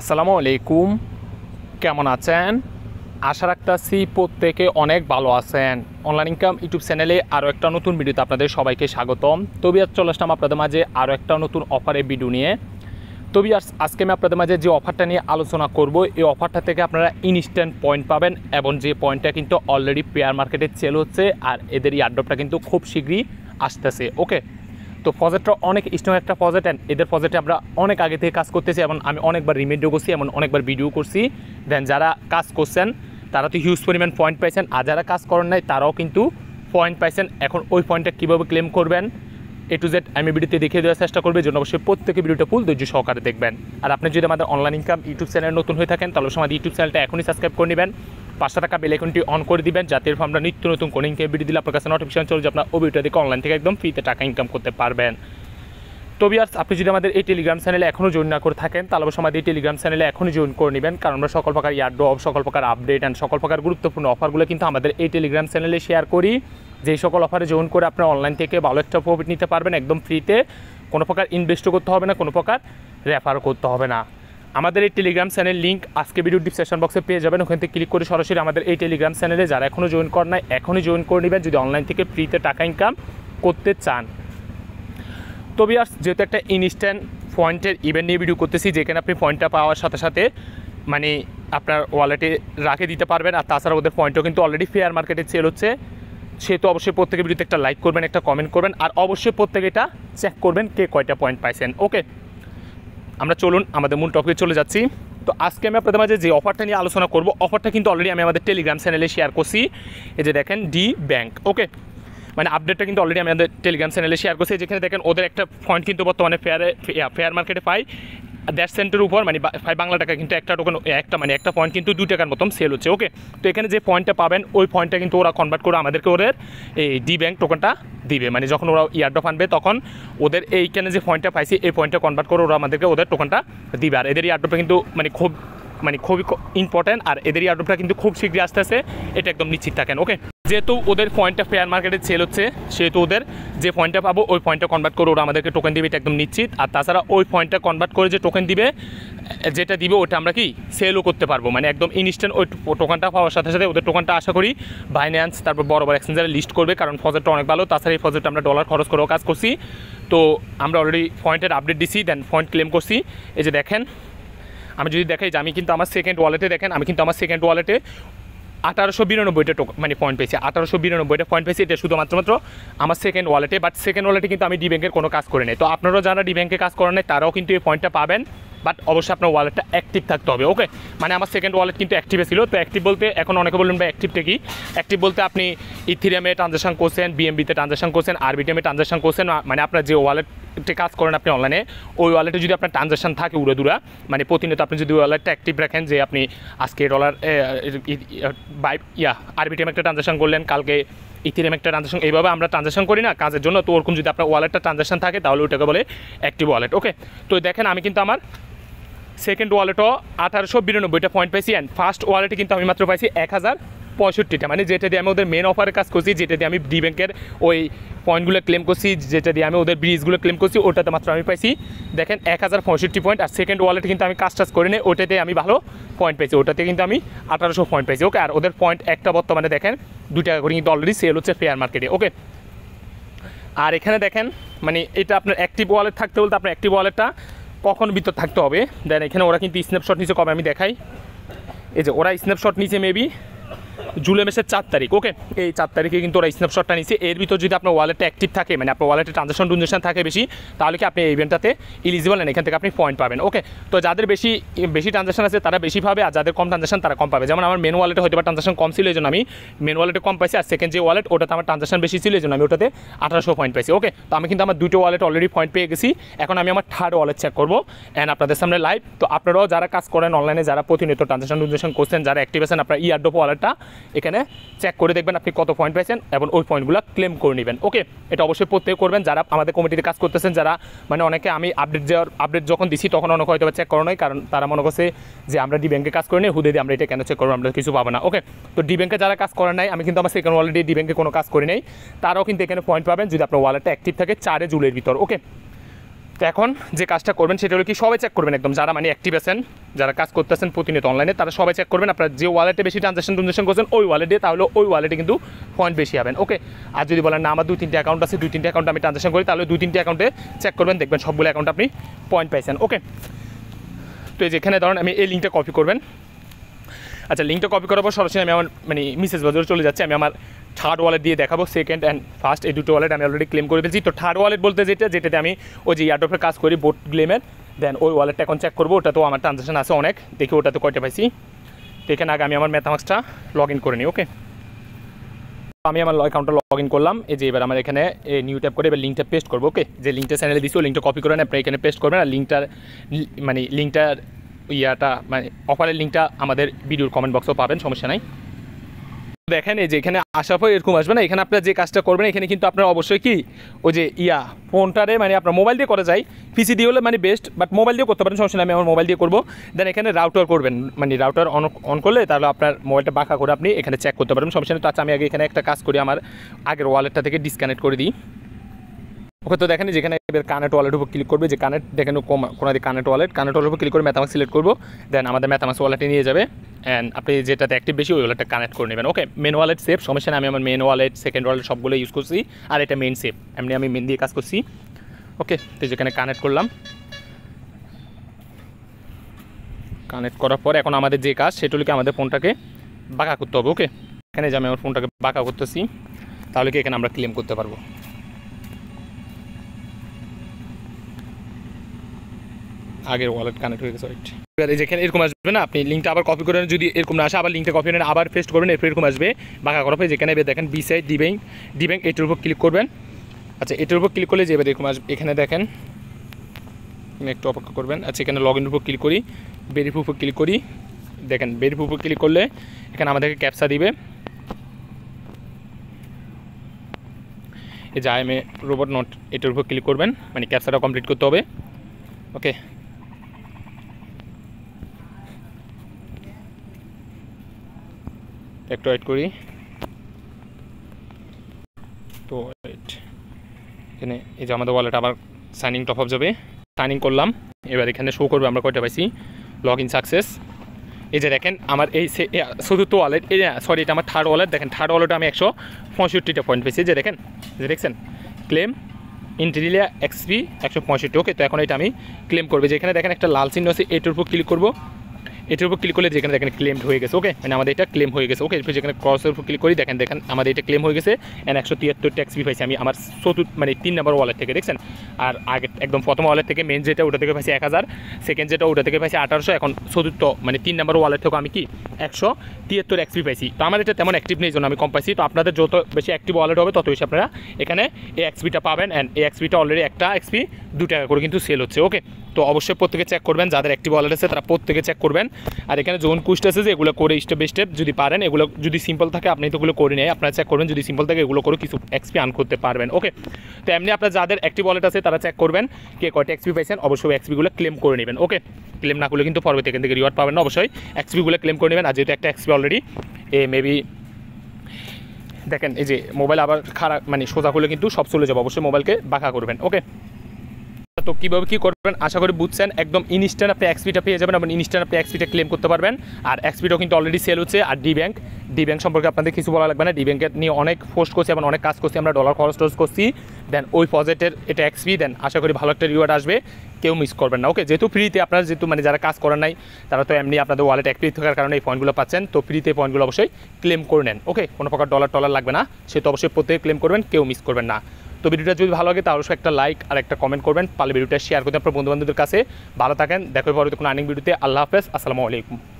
আসসালামু আলাইকুম কেমন আছেন আশা রাখতেছি প্রত্যেকে অনেক ভালো আছেন অনলাইন ইনকাম ইউটিউব চ্যানেলে আরও একটা নতুন ভিডিওতে আপনাদের সবাইকে স্বাগতম তবে আজ চলে আসলাম আপনাদের মাঝে আরও একটা নতুন অফারের ভিডিও নিয়ে তবে আজকে আমি আপনাদের মাঝে যে অফারটা নিয়ে আলোচনা করব এই অফারটা থেকে আপনারা ইনস্ট্যান্ট পয়েন্ট পাবেন এবং যে পয়েন্টটা কিন্তু অলরেডি পেয়ার মার্কেটে চেল হচ্ছে আর এদের এই আড্ডপটা কিন্তু খুব শীঘ্রই আসতেছে ওকে তো প্রজেক্টটা অনেক স্ট্রং একটা প্রজেক্ট অ্যান্ড এদের প্রজেক্টে আমরা অনেক আগে থেকে কাজ করতেছি এবং আমি অনেকবার রিমেডিও করছি এমন অনেকবার ভিডিও করছি দেন যারা কাজ করছেন তারা তো হিউজ পরিমাণ পয়েন্ট পাইছেন আর যারা কাজ করেন নাই তারাও কিন্তু পয়েন্ট পাইছেন এখন ওই পয়েন্টটা কীভাবে ক্লেম করবেন এ টু জেড আমি ভিডিওতে দেখিয়ে দেওয়ার চেষ্টা করবে জন্য অবশ্যই প্রত্যেকে ভিডিওটা ফুল ধৈর্য সহকারে দেখবেন আর আপনি যদি আমাদের অনলাইন ইনকাম ইউটিউব চ্যানেল নতুন হয়ে থাকেন তাহলে সময় আমাদের ইউটিউব চ্যানেলটা এখনই সাবস্ক্রাইব করে নেবেন পাঁচশো টাকা বেলাইকনটি অন করে দিবেন যাতে এরপর আমরা নিত্য নতুন কোনো ইনকাম ভিডিও দিলে আপনার কাছে নোটিফিকেশন চলে যে আপনার ও ভিডিওটা দেখে অনলাইন থেকে একদম ফ্রিতে টাকা ইনকাম করতে পারবেন তবে আর আপনি যদি আমাদের এই টেলিগ্রাম চ্যানেলে এখনও জয়েন না করে থাকেন তাহলে অবশ্যই আমাদের এই টেলিগ্রাম চ্যানেলে এখনই জয়েন করে নেবেন কারণ আমরা সকল প্রকার ইয়ারড্রপ সকল প্রকার আপডেট অ্যান্ড সকল প্রকার গুরুত্বপূর্ণ অফারগুলো কিন্তু আমাদের এই টেলিগ্রাম চ্যানেলে শেয়ার করি যেই সকল অফারে জয়েন করে আপনার অনলাইন থেকে ভালো একটা প্রফিট নিতে পারবেন একদম ফ্রিতে কোনো প্রকার ইনভেস্টও করতে হবে না কোনো প্রকার রেফার করতে হবে না আমাদের এই টেলিগ্রাম চ্যানেল লিঙ্ক আজকে ভিডিও ডিসক্রিপশন বক্সে পেয়ে যাবেন ওখান থেকে ক্লিক করে সরাসরি আমাদের এই টেলিগ্রাম চ্যানেলে যারা এখনও জয়েন কর নাই এখনই জয়েন করে নেবেন যদি অনলাইন থেকে ফ্রিতে টাকা ইনকাম করতে চান তবে আর যেহেতু একটা ইনস্ট্যান্ট পয়েন্টের ইভেন্ট নিয়ে ভিডিও করতেছি যেখানে আপনি পয়েন্টটা পাওয়ার সাথে সাথে মানে আপনার ওয়ালেটে রাখে দিতে পারবেন আর তাছাড়া ওদের পয়েন্টও কিন্তু অলরেডি ফেয়ার মার্কেটে সেল হচ্ছে সে তো অবশ্যই প্রত্যেকের ভিডিওতে একটা লাইক করবেন একটা কমেন্ট করবেন আর অবশ্যই প্রত্যেকে এটা চেক করবেন কে কয়টা পয়েন্ট পাইছেন ওকে আমরা চলুন আমাদের মূল টপিকে চলে যাচ্ছি তো আজকে আমি আপনাদের মাঝে যে অফারটা নিয়ে আলোচনা করব অফারটা কিন্তু অলরেডি আমি আমাদের টেলিগ্রাম চ্যানেলে শেয়ার করছি এই যে দেখেন ডি ব্যাংক ওকে মানে আপডেটটা কিন্তু অলরেডি আমি আমাদের টেলিগ্রাম চ্যানেলে শেয়ার করছি যেখানে দেখেন ওদের একটা ফন্ড কিন্তু বর্তমানে ফেয়ারে ফেয়ার মার্কেটে পাই দেড় সেন্টের উপর মানে বাংলা টাকা কিন্তু একটা টোকেন একটা মানে একটা পয়েন্ট কিন্তু দুই টাকার মতন সেল হচ্ছে ওকে তো এখানে যে পয়েন্টটা পাবেন ওই পয়েন্টটা কিন্তু ওরা কনভার্ট করে আমাদেরকে ওদের এই ডি ব্যাঙ্ক টোকেনটা দিবে মানে যখন ওরা ইয়ারডপ আনবে তখন ওদের এইখানে যে পয়েন্টটা পাইছি এই পয়েন্টটা কনভার্ট করে ওরা আমাদেরকে ওদের টোকেনটা দিবে আর এদের ইয়ারডপটা কিন্তু মানে খুব মানে খুবই ইম্পর্ট্যান্ট আর এদের ইয়ারডপটা কিন্তু খুব শীঘ্রই আসতেছে এটা একদম নিশ্চিত থাকেন ওকে যেহেতু ওদের পয়েন্টটা ফেয়ার মার্কেটে সেল হচ্ছে সেহেতু ওদের যে পয়েন্টটা পাবো ওই পয়েন্টটা কনভার্ট করে ওরা আমাদেরকে টোকেন দিবে এটা একদম নিশ্চিত আর তাছাড়া ওই পয়েন্টটা কনভার্ট করে যে টোকেন দিবে যেটা দিবে ওটা আমরা কি সেলও করতে পারবো মানে একদম ইনস্ট্যান্ট ওই টোকানটা পাওয়ার সাথে সাথে ওদের টোকানটা আশা করি বাইন্যান্স তারপর বড় বড় এক্সচেঞ্জারে লিস্ট করবে কারণ ফজেটটা অনেক ভালো তাছাড়া এই ফজেটটা আমরা ডলার খরচ করেও কাজ করছি তো আমরা অলরেডি পয়েন্টের আপডেট দিছি দেন পয়েন্ট ক্লেম করছি এই যে দেখেন আমি যদি দেখাই যে আমি কিন্তু আমার সেকেন্ড ওয়ালেটে দেখেন আমি কিন্তু আমার সেকেন্ড ওয়ালেটে আঠারোশো বিরানব্বইটা মানে পয়েন্ট পেয়েছি আঠারোশো বিরানব্বইটা পয়েন্ট পেয়েছি এটা শুধুমাত্র মাত্র আমার সেকেন্ড ওয়ালেটে বাট সেকেন্ড ওয়ালেটে কিন্তু আমি ডি ব্যাংকের কোনো কাজ করে নেই তো আপনারাও যারা ডি ব্যাংকে কাজ করেন তারাও কিন্তু এই পয়েন্টটা পাবেন বাট অবশ্যই আপনার ওয়ালেটটা অ্যাক্টিভ থাকতে হবে ওকে মানে আমার সেকেন্ড ওয়ালেট কিন্তু অ্যাক্টিভে ছিল তো অ্যাক্টিভ বলতে এখন অনেকে বললেন ভাই অ্যাক্টিভটা কি অ্যাক্টিভ বলতে আপনি ইথিরিয়ামে ট্রানজাকশন করছেন বিএমবিতে ট্রানজাকশন করছেন আরবিটিএমে ট্রানজাকশন করছেন মানে আপনার যে ওয়ালেট ওয়ালেটে কাজ করেন আপনি অনলাইনে ওই ওয়ালেটে যদি আপনার ট্রানজাকশান থাকে উড়ে দুরা মানে প্রতিনিয়ত আপনি যদি ওয়ালেটটা অ্যাক্টিভ রাখেন যে আপনি আজকে ডলার বাই ইয়া আরবিটিএম একটা ট্রানজাকশান করলেন কালকে ইথিরিয়াম একটা ট্রানজাকশন এইভাবে আমরা ট্রানজাকশন করি না কাজের জন্য তো ওরকম যদি আপনার ওয়ালেটটা ট্রানজাকশন থাকে তাহলে ওইটাকে বলে অ্যাক্টিভ ওয়ালেট ওকে তো দেখেন আমি কিন্তু আমার সেকেন্ড ওয়ালেটও আঠারোশো বিরানব্বইটা পয়েন্ট পাইছি অ্যান্ড ফার্স্ট ওয়ালেটে কিন্তু আমি মাত্র পাইছি এক হাজার পঁয়ষট্টিটা মানে যেটা দিয়ে আমি ওদের মেন অফারের কাজ করছি যেটা দিয়ে আমি ডি ব্যাংকের ওই পয়েন্টগুলো ক্লেম করছি যেটা দিয়ে আমি ওদের ব্রিজগুলো ক্লেম করছি ওটাতে মাত্র আমি পাইছি দেখেন এক হাজার পঁয়ষট্টি পয়েন্ট আর সেকেন্ড ওয়ালেট কিন্তু আমি কাজ টাজ করে নিই ওটাতে আমি ভালো পয়েন্ট পেয়েছি ওটাতে কিন্তু আমি আঠারোশো পয়েন্ট পাইছি ওকে আর ওদের পয়েন্ট একটা বর্তমানে দেখেন দু টাকা করে কিন্তু অলরেডি সেল হচ্ছে ফেয়ার মার্কেটে ওকে আর এখানে দেখেন মানে এটা আপনার অ্যাক্টিভ ওয়ালেট থাকতে বলতে আপনার অ্যাক্টিভ ওয়ালেটটা কখন ভিতর থাকতে হবে দেন এখানে ওরা কিন্তু স্ন্যাপশট নিচে কবে আমি দেখাই এই যে ওরা স্ন্যাপশট নিচে মেবি জুলাই মাসের চার তারিখ ওকে এই চার তারিখে কিন্তু ওরা স্ন্যাপশটটা নিয়েছে এর ভিতর যদি আপনার ওয়ালেটটা অ্যাক্টিভ থাকে মানে আপনার ওয়ালেটে ট্রানজাকশন ট্রানজাকশন থাকে বেশি তাহলে কি আপনি এই ইভেন্টটাতে ইলিজিবল নেন এখান থেকে আপনি পয়েন্ট পাবেন ওকে তো যাদের বেশি বেশি ট্রানজাকশন আছে তারা বেশি পাবে আর যাদের কম ট্রানজাকশন তারা কম পাবে যেমন আমার মেন ওয়ালেটে হয়তো বা ট্রানজাকশন কম ছিল এই জন্য আমি মেন ওয়ালেটে কম পাইছি আর সেকেন্ড যে ওয়ালেট ওটাতে আমার ট্রানজাকশন বেশি ছিল এই জন্য আমি ওটাতে আঠারোশো পয়েন্ট পাইছি ওকে তো আমি কিন্তু আমার দুটো ওয়ালেট অলরেডি পয়েন্ট পেয়ে গেছি এখন আমি আমার থার্ড ওয়ালেট চেক করবো অ্যান্ড আপনাদের সামনে লাইভ তো আপনারাও যারা কাজ করেন অনলাইনে যারা প্রতিনিয়ত ট্রানজাকশন ট্রানজাকশন করছেন যারা অ্যাক্টিভেশন আপনার আপনার ইয়ারডোপ ওয়ালেটটা এখানে চেক করে দেখবেন আপনি কত পয়েন্ট পাইছেন এবং ওই পয়েন্টগুলো ক্লেম করে নেবেন ওকে এটা অবশ্যই প্রত্যেক করবেন যারা আমাদের কমিটিতে কাজ করতেছেন যারা মানে অনেকে আমি আপডেট দেওয়ার আপডেট যখন দিছি তখন অনেক হয়তো চেক করো নয় কারণ তারা মনে করছে যে আমরা ডি ব্যাংকে কাজ করি না হুদে দিয়ে আমরা এটা কেন চেক করবো আমরা কিছু পাবো না ওকে তো ডি ব্যাংকে যারা কাজ করেন নাই আমি কিন্তু আমার সেকেন্ড অলরেডি ডি ব্যাংকে কোনো কাজ করি নাই তারাও কিন্তু এখানে পয়েন্ট পাবেন যদি আপনার ওয়ালেটটা অ্যাক্টিভ থাকে চারে জুলের ভিতর ওকে তো এখন যে কাজটা করবেন সেটা হলো কি সবাই চেক করবেন একদম যারা মানে অ্যাক্টিভ আছেন যারা কাজ করতেছেন প্রতিনিয়ত অনলাইনে তারা সবাই চেক করবেন আপনার যে ওয়ালেটে বেশি ট্রানজাকশন ট্রানজাকশন করছেন ওই ওয়ালেটে তাহলে ওই ওয়ালেটে কিন্তু পয়েন্ট বেশি হবেন ওকে আর যদি বলেন না আমার দুই তিনটে অ্যাকাউন্ট আছে দুই তিনটে অ্যাকাউন্ট আমি ট্রানজাকশন করি তাহলে দুই তিনটে অ্যাকাউন্টে চেক করবেন দেখবেন সবগুলো অ্যাকাউন্ট আপনি পয়েন্ট পাইছেন ওকে তো এই যেখানে ধরেন আমি এই লিঙ্কটা কপি করবেন আচ্ছা লিঙ্কটা কপি করার পর সরাসরি আমি আমার মানে মিসেস বাজারে চলে যাচ্ছি আমি আমার থার্ড ওয়ালেট দিয়ে দেখাবো সেকেন্ড অ্যান্ড ফার্স্ট এই দুটো ওয়ালেট আমি অলরেডি ক্লেম করে ফেলছি তো থার্ড ওয়ালেট বলতে যেটা যেটাতে আমি ওই যে ইয়ারড্রপের কাজ করি বোট ক্লেমের দেন ওই ওয়ালেটটা এখন চেক করবো ওটা তো আমার ট্রানজাকশান আছে অনেক দেখি ওটাতে কয়টা পাইছি তো এখানে আগে আমি আমার ম্যাথামাক্সটা লগ ইন করে নিই ওকে আমি আমার অ্যাকাউন্টটা লগ ইন করলাম এই যে এবার আমার এখানে নিউ ট্যাপ করে এবার লিঙ্কটা পেস্ট করবো ওকে যে লিঙ্কটা চ্যানেলে দিচ্ছি ওই লিঙ্কটা কপি করেন আপনি এখানে পেস্ট করবেন আর লিঙ্কটার মানে লিঙ্কটার ইয়াটা মানে অফারের লিঙ্কটা আমাদের ভিডিওর কমেন্ট বক্সেও পাবেন সমস্যা নাই দেখেন এই যে এখানে আসা পর এরকম আসবে না এখানে আপনারা যে কাজটা করবেন এখানে কিন্তু আপনার অবশ্যই কি ওই যে ইয়া ফোনটারে মানে আপনার মোবাইল দিয়ে করা যায় পিসি দিয়ে হলে মানে বেস্ট বাট মোবাইল দিয়ে করতে পারেন সমস্যা আমি আমার মোবাইল দিয়ে করবো দেন এখানে রাউটার করবেন মানে রাউটার অন অন করলে তাহলে আপনার মোবাইলটা বাঁকা করে আপনি এখানে চেক করতে পারবেন সমস্যা নেই তো আচ্ছা, আমি আগে এখানে একটা কাজ করি আমার আগের ওয়ালেটটা থেকে ডিসকানেক্ট করে দিই ওকে তো দেখেন যেখানে এবার কানেট ওয়ালেট উপর ক্লিক করবে যে কানেক্ট দেখেন কোনো দিকে কানেট ওয়ালেট কানেক্ট ওয়ালেট উপর ক্লিক করে ম্যাথামাস সিলেক্ট করবো দেন আমাদের ম্যাথামাস ওয়ালেটে নিয়ে যাবে অ্যান্ড আপনি যেটাতে অ্যাক্টিভ বেশি ওই ওয়ালেটটা কানেক্ট করে নেবেন ওকে মেন ওয়ালেট সেফ সমস্যা না আমি আমার মেন ওয়ালেট সেকেন্ড ওয়ালেট সবগুলো ইউজ করছি আর এটা মেন সেফ এমনি আমি মেন দিয়ে কাজ করছি ওকে তো যেখানে কানেক্ট করলাম কানেক্ট করার পর এখন আমাদের যে কাজ সেটুলিকে আমাদের ফোনটাকে বাঁকা করতে হবে ওকে এখানে যে আমি আমার ফোনটাকে বাঁকা করতেছি তাহলে কি এখানে আমরা ক্লেম করতে পারবো আগের ওয়ালেট কানেক্ট হয়ে গেছে রাইট এবার যেখানে এরকম আসবে না আপনি লিঙ্কটা আবার কপি করেন যদি এরকম না আসে আবার লিঙ্কটা কপি নেন আবার পেস্ট করবেন এরপর এরকম আসবে বাঁকা করা যেখানে এবার দেখেন beside DeBank DeBank এটার উপর ক্লিক করবেন আচ্ছা এটার উপর ক্লিক করলে যে এবার এরকম আসবে এখানে দেখেন একটু অপেক্ষা করবেন আচ্ছা এখানে লগ ইন উপর ক্লিক করি বেরিফ উপর ক্লিক করি দেখেন বেরিফ উপর ক্লিক করলে এখানে আমাদেরকে ক্যাপসা দিবে এই যে I am a robot not এটার উপর ক্লিক করবেন মানে ক্যাপসাটা কমপ্লিট করতে হবে ওকে একটু ওয়েট করি তো ওয়েট এখানে এই যে আমাদের ওয়ালেট আবার সাইনিং টপ আপ যাবে সাইনিং করলাম এবার এখানে শো করবে আমরা কয়টা পাইছি লগ ইন সাকসেস এই যে দেখেন আমার এই চতুর্থ ওয়ালেট এই সরি এটা আমার থার্ড ওয়ালেট দেখেন থার্ড ওয়ালেটে আমি একশো পঁয়ষট্টিটা পয়েন্ট পেয়েছি যে দেখেন যে দেখছেন ক্লেম ইন্টেরিয়া এক্সপি একশো পঁয়ষট্টি ওকে তো এখন এটা আমি ক্লেম করবো যে এখানে দেখেন একটা লাল চিহ্ন আছে এটার উপর ক্লিক করবো এটার উপর ক্লিক করলে যেখানে দেখেন ক্লেমড হয়ে গেছে ওকে মানে আমাদের এটা ক্লেম হয়ে গেছে ওকে এরপর যেখানে ক্রসের উপর ক্লিক করি দেখেন দেখেন আমাদের এটা ক্লেম হয়ে গেছে অ্যান্ড একশো তিয়াত্তর ট্যাক্স ফি পাইছি আমি আমার চতুর্থ মানে তিন নম্বর ওয়ালেট থেকে দেখছেন আর আগে একদম প্রথম ওয়ালেট থেকে মেন যেটা ওটা থেকে পাইছি এক হাজার সেকেন্ড যেটা ওটা থেকে পাইছি আঠারোশো এখন চতুর্থ মানে তিন নম্বর ওয়ালেট থেকে আমি কি একশো তিয়াত্তর এক্সপি পাইছি তো আমার এটা তেমন অ্যাক্টিভ নেই জন্য আমি কম পাইছি তো আপনাদের যত বেশি অ্যাক্টিভ ওয়ালেট হবে তত বেশি আপনারা এখানে এই এক্সপিটা পাবেন অ্যান্ড এই এক্সপিটা অলরেডি একটা এক্সপি দু টাকা করে কিন্তু সেল হচ্ছে ওকে তো অবশ্যই প্রত্যেকে চেক করবেন যাদের অ্যাক্টিভ ওয়ালেট আছে তারা প্রত্যেকে চেক করবেন আর এখানে জোন কুস্ট আছে যে এগুলো করে স্টেপ বাই স্টেপ যদি পারেন এগুলো যদি সিম্পল থাকে আপনি তো এগুলো করে নেয় আপনারা চেক করবেন যদি সিম্পল থাকে এগুলো করে কিছু এক্সপি আন করতে পারবেন ওকে তো এমনি আপনার যাদের একটি ওয়ালেট আছে তারা চেক করবেন কে কয়টা এক্সপি পাইছেন অবশ্যই এক্সপিগুলো ক্লেম করে নেবেন ওকে ক্লেম না করলে কিন্তু পরবর্তী এখান থেকে রিওয়ার্ড পাবেন না অবশ্যই এক্সপিগুলো ক্লেম করে নেবেন আর যেহেতু একটা এক্সপি অলরেডি এ মেবি দেখেন এই যে মোবাইল আবার খারাপ মানে সোজা করলে কিন্তু সব চলে যাবে অবশ্যই মোবাইলকে বাঁকা করবেন ওকে তো কীভাবে কী করবেন আশা করি বুঝছেন একদম ইনস্ট্যান্ট আপনি এক্সপিটা পেয়ে যাবেন আপনি ইনস্ট্যান্ট আপনি এক্সপিটা ক্লেম করতে পারবেন আর এক্সপিটাও কিন্তু অলরেডি সেল হচ্ছে আর ডি ব্যাঙ্ক ডি ব্যাঙ্ক সম্পর্কে আপনাদের কিছু বলা লাগবে না ডি ব্যাঙ্কের নিয়ে অনেক পোস্ট করছি এবং অনেক কাজ করছি আমরা ডলার খরচ টরচ করছি দেন ওই প্রজেক্টের এটা এক্সপি দেন আশা করি ভালো একটা রিওয়ার্ড আসবে কেউ মিস করবেন না ওকে যেহেতু ফ্রিতে আপনারা যেহেতু মানে যারা কাজ করেন নাই তারা তো এমনি আপনাদের ওয়ালেট অ্যাক্টিভ থাকার কারণে এই পয়েন্টগুলো পাচ্ছেন তো ফ্রিতে পয়েন্টগুলো অবশ্যই ক্লেম করে নেন ওকে কোনো প্রকার ডলার টলার লাগবে না সে তো অবশ্যই প্রত্যেকে ক্লেম করবেন কেউ মিস করবেন না তো ভিডিওটা যদি ভালো লাগে তা অবশ্যই একটা লাইক আর একটা কমেন্ট করবেন পারলে ভিডিওটা শেয়ার করতে আপনার বন্ধুবান্ধবদের কাছে ভালো থাকেন দেখো পরবর্তী কোনো আর্নিং ভিডিওতে আল্লাহ হাফেজ আসসালামু আলাইকুম